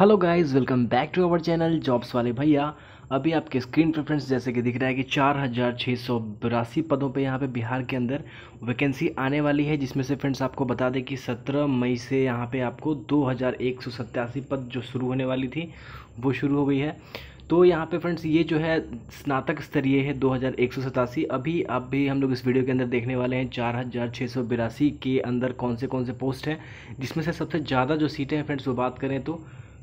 hello guys welcome back to our channel jobs वाले भैया अभी आपके स्क्रीन पर फ्रेंड्स जैसे कि दिख रहा है कि चार हज़ार छः सौ बिरासी पदों पे यहाँ पे बिहार के अंदर वैकेंसी आने वाली है जिसमें से फ्रेंड्स आपको बता दें कि सत्रह मई से यहाँ पे आपको दो हज़ार एक सौ सत्तासी पद जो शुरू होने वाली थी वो शुरू हो गई है तो यहाँ पे फ्रेंड्स ये जो है स्नातक स्तरीय है दो अभी आप भी हम लोग इस वीडियो के अंदर देखने वाले हैं चार हज़ार छः सौ बिरासी के अंदर कौन से कौन से पोस्ट हैं जिसमें से सबसे ज़्यादा जो सीटें हैं फ्रेंड्स वो बात करें तो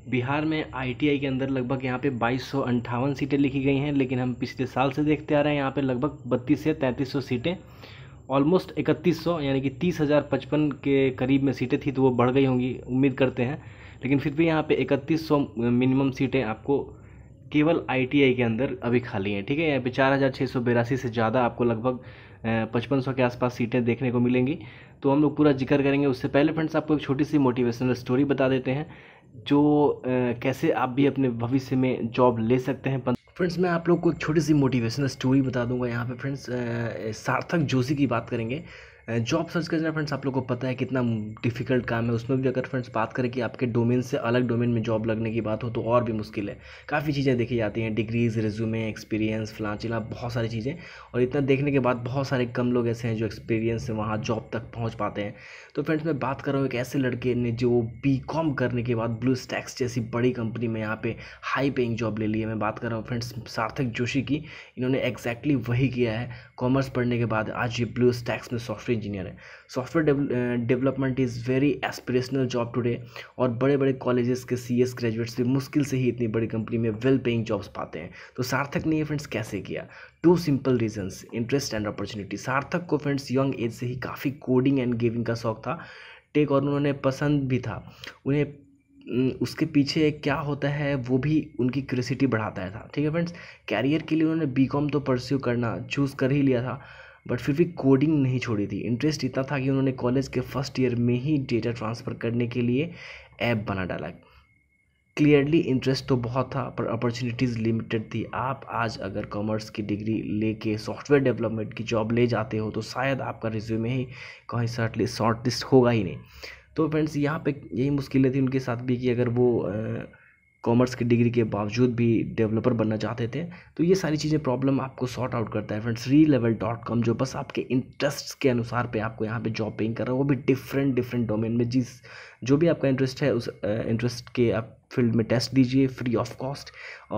बिहार में आईटीआई के अंदर लगभग यहाँ पे बाईस सौ अंठावन सीटें लिखी गई हैं लेकिन हम पिछले साल से देखते आ रहे हैं यहाँ पे लगभग बत्तीस से तैंतीस सौ सीटें ऑलमोस्ट इकतीस सौ यानी कि तीस हज़ार पचपन के करीब में सीटें थी तो वो बढ़ गई होंगी उम्मीद करते हैं लेकिन फिर भी यहाँ पे इकतीस सौ मिनिमम सीटें आपको केवल आईटीआई के अंदर अभी खाली हैं ठीक है यहाँ पे चार हज़ार छः सौ बेरासी से ज़्यादा आपको लगभग पचपन सौ के आसपास सीटें देखने को मिलेंगी तो हम लोग पूरा जिक्र करेंगे उससे पहले फ्रेंड्स आपको एक छोटी सी मोटिवेशनल स्टोरी बता देते हैं जो कैसे आप भी अपने भविष्य में जॉब ले सकते हैं फ्रेंड्स मैं आप लोग को एक छोटी सी मोटिवेशनल स्टोरी बता दूंगा यहाँ पे फ्रेंड्स सार्थक जोशी की बात करेंगे जॉब सर्च करना फ्रेंड्स आप लोग को पता है कितना डिफिकल्ट काम है उसमें भी अगर फ्रेंड्स बात करें कि आपके डोमेन से अलग डोमेन में जॉब लगने की बात हो तो और भी मुश्किल है काफ़ी चीज़ें देखी जाती हैं डिग्रीज रिज्यूमे एक्सपीरियंस फलां चिला बहुत सारी चीज़ें और इतना देखने के बाद बहुत सारे कम लोग ऐसे हैं जो एक्सपीरियंस से वहाँ जॉब तक पहुँच पाते हैं तो फ्रेंड्स मैं बात कर रहा हूँ एक ऐसे लड़के ने जो बी कॉम करने के बाद ब्लू स्टैक्स जैसी बड़ी कंपनी में यहाँ पे हाई पेइंग जॉब ले ली है मैं बात कर रहा हूँ फ्रेंड्स सार्थक जोशी की इन्होंने एक्जैक्टली वही किया है कॉमर्स पढ़ने के बाद आज ये ब्लू स्टैक्स में सॉफ्टवेयर इंजीनियर है software development is very aspirational job today और बड़े बड़े कॉलेजेस के सी एस ग्रेजुएट्स भी मुश्किल से ही इतनी बड़ी कंपनी में वेल पेइंग जॉब्स पाते हैं तो सार्थक ने ये फ्रेंड्स कैसे किया two simple reasons interest and opportunity Sarthak को फ्रेंड्स यंग एज से ही काफ़ी कोडिंग एंड गेविंग का शौक था टेक और उन्होंने पसंद भी था उन्हें उसके पीछे क्या होता है वो भी उनकी क्यूरसिटी बढ़ाता था ठीक है फ्रेंड्स कैरियर के लिए उन्होंने बी कॉम तो परस्यू करना चूज़ कर ही लिया था बट फिर भी कोडिंग नहीं छोड़ी थी इंटरेस्ट इतना था कि उन्होंने कॉलेज के फर्स्ट ईयर में ही डेटा ट्रांसफ़र करने के लिए ऐप बना डाला क्लियरली इंटरेस्ट तो बहुत था पर अपॉर्चुनिटीज़ लिमिटेड थी आप आज अगर कॉमर्स की डिग्री लेके सॉफ्टवेयर डेवलपमेंट की जॉब ले जाते हो तो शायद आपका रिज्यूमे ही कहीं शॉर्टलिस्ट शॉर्ट लिस्ट होगा ही नहीं तो फ्रेंड्स यहाँ पे यही मुश्किलें थी उनके साथ भी कि अगर वो आ, कॉमर्स की डिग्री के बावजूद भी डेवलपर बनना चाहते थे तो ये सारी चीज़ें प्रॉब्लम आपको सॉर्ट आउट करता है फ्रेंड्स री लेवल डॉट कॉम जो बस आपके इंटरेस्ट के अनुसार पे आपको यहाँ पे जॉब पेइंग कर रहा है वो भी डिफरेंट डिफरेंट डोमेन में जिस जो भी आपका इंटरेस्ट है उस इंटरेस्ट के आप फील्ड में टेस्ट दीजिए फ्री ऑफ कॉस्ट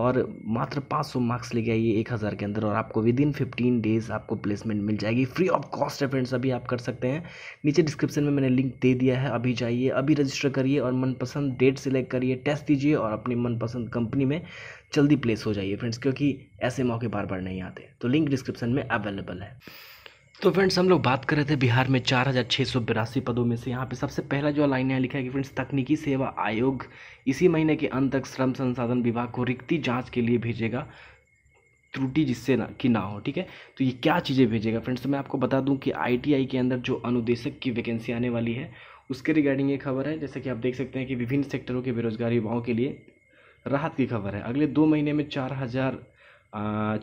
और मात्र पाँच सौ मार्क्स लेके आइए एक हज़ार के अंदर और आपको विद इन फिफ्टीन डेज़ आपको प्लेसमेंट मिल जाएगी फ्री ऑफ कॉस्ट है फ्रेंड्स अभी आप कर सकते हैं नीचे डिस्क्रिप्शन में मैंने लिंक दे दिया है अभी जाइए अभी रजिस्टर करिए और मनपसंद डेट सेलेक्ट करिए टेस्ट दीजिए और अपनी मनपसंद कंपनी में जल्दी प्लेस हो जाइए फ्रेंड्स क्योंकि ऐसे मौके बार बार नहीं आते तो लिंक डिस्क्रिप्शन में अवेलेबल है तो फ्रेंड्स हम लोग बात कर रहे थे बिहार में चार हज़ार छः सौ बिरासी पदों में से यहाँ पे सबसे पहला जो लाइन है लिखा है कि फ्रेंड्स तकनीकी सेवा आयोग इसी महीने के अंत तक श्रम संसाधन विभाग को रिक्ति जांच के लिए भेजेगा त्रुटि जिससे ना कि ना हो ठीक है तो ये क्या चीज़ें भेजेगा फ्रेंड्स तो मैं आपको बता दूँ कि आई के अंदर जो अनुदेशक की वैकेंसी आने वाली है उसके रिगार्डिंग ये खबर है जैसे कि आप देख सकते हैं कि विभिन्न सेक्टरों के बेरोजगार युवाओं के लिए राहत की खबर है अगले दो महीने में चार हज़ार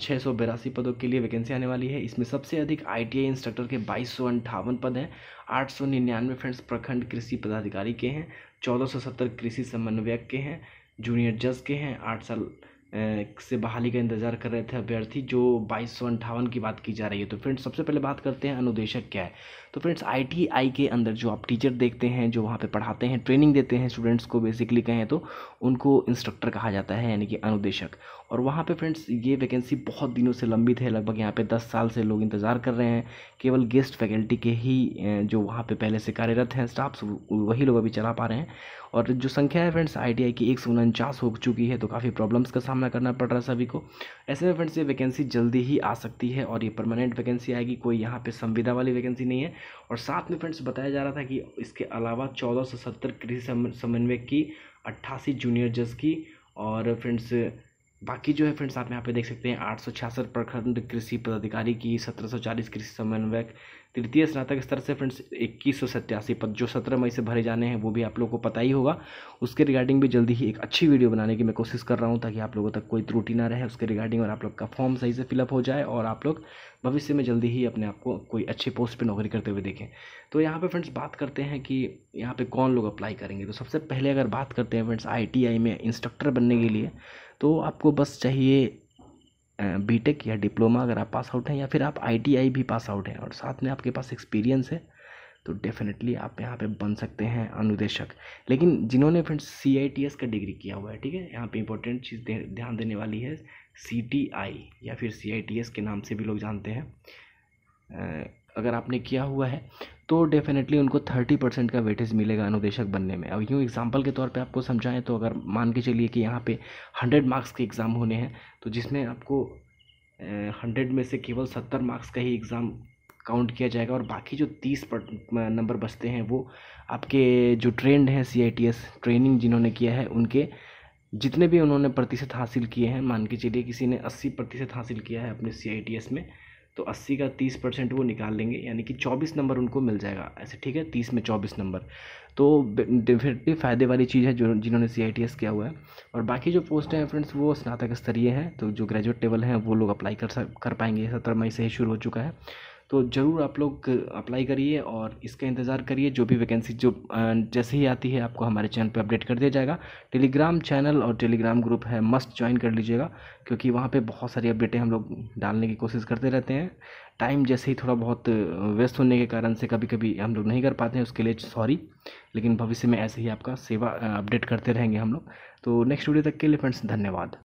छः सौ बिरासी पदों के लिए वैकेंसी आने वाली है इसमें सबसे अधिक आई टी आई इंस्ट्रक्टर के बाईस सौ अंठावन पद हैं आठ सौ निन्यानवे फ्रेंड्स प्रखंड कृषि पदाधिकारी के हैं चौदह सौ सत्तर कृषि समन्वयक के हैं जूनियर जज के हैं आठ साल से बहाली का इंतजार कर रहे थे अभ्यर्थी जो बाईस सौ अंठावन की बात की जा रही है तो फ्रेंड्स सबसे पहले बात करते हैं अनुदेशक क्या है तो फ्रेंड्स आईटीआई के अंदर जो आप टीचर देखते हैं जो वहाँ पे पढ़ाते हैं ट्रेनिंग देते हैं स्टूडेंट्स को बेसिकली कहें तो उनको इंस्ट्रक्टर कहा जाता है यानी कि अनुदेशक और वहाँ पर फ्रेंड्स ये वैकेंसी बहुत दिनों से लंबी थे लगभग यहाँ पर दस साल से लोग इंतज़ार कर रहे हैं केवल गेस्ट फैकल्टी के ही जो वहाँ पर पहले से कार्यरत हैं स्टाफ्स वही लोग अभी चला पा रहे हैं और जो संख्या है फ्रेंड्स आई की एक सौ उनचास हो चुकी है तो काफ़ी प्रॉब्लम्स का सामना करना पड़ रहा है सभी को ऐसे में फ्रेंड्स ये वैकेंसी जल्दी ही आ सकती है और ये परमानेंट वैकेंसी आएगी कोई यहाँ पे संविदा वाली वैकेंसी नहीं है और साथ में फ्रेंड्स बताया जा रहा था कि इसके अलावा चौदह सौ सत्तर कृषि समन्वय की अट्ठासी जूनियर जज की और फ्रेंड्स बाकी जो है फ्रेंड्स आप यहाँ पे देख सकते हैं आठ सौ छियासठ प्रखंड कृषि पदाधिकारी की सत्रह सौ चालीस कृषि समन्वयक तृतीय स्नातक स्तर से फ्रेंड्स इक्कीस सौ सत्तासी पद जो सत्रह मई से भरे जाने हैं वो भी आप लोग को पता ही होगा उसके रिगार्डिंग भी जल्दी ही एक अच्छी वीडियो बनाने की मैं कोशिश कर रहा हूँ ताकि आप लोगों तक कोई त्रुटि ना रहे उसके रिगार्डिंग और आप लोग का फॉर्म सही से फिलअप हो जाए और आप लोग भविष्य में जल्दी ही अपने आप को कोई अच्छे पोस्ट पर नौकरी करते हुए देखें तो यहाँ पर फ्रेंड्स बात करते हैं कि यहाँ पर कौन लोग अप्लाई करेंगे तो सबसे पहले अगर बात करते हैं फ्रेंड्स आई में इंस्ट्रक्टर बनने के लिए तो आपको बस चाहिए बीटेक या डिप्लोमा अगर आप पास आउट हैं या फिर आप आईटीआई भी पास आउट हैं और साथ में आपके पास एक्सपीरियंस है तो डेफिनेटली आप यहाँ पे बन सकते हैं अनुदेशक लेकिन जिन्होंने friends C I T S का डिग्री किया हुआ है ठीक है यहाँ पे इंपॉर्टेंट चीज़ ध्यान देने वाली है सी टी आई या फिर सी आई टी एस के नाम से भी लोग जानते हैं अगर आपने किया हुआ है तो डेफिनेटली उनको थर्टी परसेंट का वेटेज मिलेगा अनुदेशक बनने में अब यूँ एग्जाम्पल के तौर पे आपको समझाएं तो अगर मान के चलिए कि यहाँ पे हंड्रेड मार्क्स के एग्ज़ाम होने हैं तो जिसमें आपको हंड्रेड में से केवल सत्तर मार्क्स का ही एग्ज़ाम काउंट किया जाएगा और बाकी जो तीस नंबर बचते हैं वो आपके जो ट्रेंड हैं सी ट्रेनिंग जिन्होंने किया है उनके जितने भी उन्होंने प्रतिशत हासिल किए हैं मान के चलिए किसी ने अस्सी प्रतिशत हासिल किया है अपने सी में तो अस्सी का तीस परसेंट वो निकाल लेंगे यानी कि चौबीस नंबर उनको मिल जाएगा ऐसे ठीक है तीस में चौबीस नंबर तो डेफिनेटली फ़ायदे वाली चीज़ है जो जिन्होंने सी किया हुआ है और बाकी जो पोस्ट हैं फ्रेंड्स वो स्नातक स्तरीय हैं तो जो ग्रेजुएट टेबल हैं वो लोग अप्लाई कर कर पाएंगे सत्रह मई से ही शुरू हो चुका है तो ज़रूर आप लोग अप्लाई करिए और इसका इंतज़ार करिए जो भी वैकेंसी जो जैसे ही आती है आपको हमारे चैनल पर अपडेट कर दिया जाएगा टेलीग्राम चैनल और टेलीग्राम ग्रुप है मस्ट ज्वाइन कर लीजिएगा क्योंकि वहाँ पे बहुत सारी अपडेटें हम लोग डालने की कोशिश करते रहते हैं टाइम जैसे ही थोड़ा बहुत वेस्ट होने के कारण से कभी कभी हम लोग नहीं कर पाते हैं उसके लिए सॉरी लेकिन भविष्य में ऐसे ही आपका सेवा अपडेट करते रहेंगे हम लोग तो नेक्स्ट वीडियो तक के लिए फ्रेंड्स धन्यवाद